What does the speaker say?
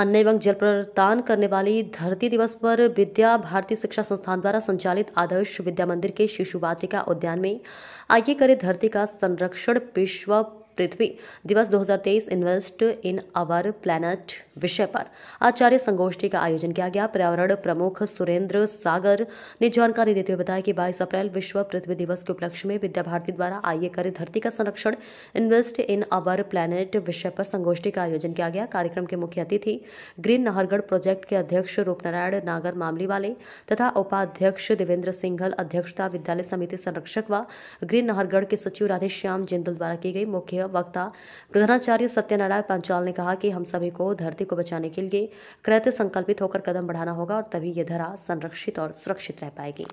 अन्न एवं जल प्रदान करने वाली धरती दिवस पर विद्या भारती शिक्षा संस्थान द्वारा संचालित आदर्श विद्या मंदिर के शिशु वाटिका उद्यान में आइए करें धरती का संरक्षण विश्व पृथ्वी दिवस 2023 इन्वेस्ट इन अवर प्लैनेट विषय पर आचार्य संगोष्ठी का आयोजन किया गया पर्यावरण प्रमुख सुरेंद्र सागर ने जानकारी देते हुए बताया कि 22 अप्रैल विश्व पृथ्वी दिवस के उपलक्ष्य में विद्या भारती द्वारा आइए करे धरती का संरक्षण इन्वेस्ट इन अवर प्लैनेट विषय पर संगोष्ठी का आयोजन किया गया कार्यक्रम के मुख्य अतिथि ग्रीन नहरगढ़ प्रोजेक्ट के अध्यक्ष रूपनारायण नागर मामली वाले तथा उपाध्यक्ष देवेंद्र सिंघल अध्यक्षता विद्यालय समिति संरक्षक व ग्रीन नहरगढ़ के सचिव राधेश्याम जिंदल द्वारा की गई मुख्य वक्ता प्रधानाचार्य सत्यनारायण पंचाल ने कहा कि हम सभी को धरती को बचाने के लिए कृत्य संकल्पित होकर कदम बढ़ाना होगा और तभी यह धरा संरक्षित और सुरक्षित रह पाएगी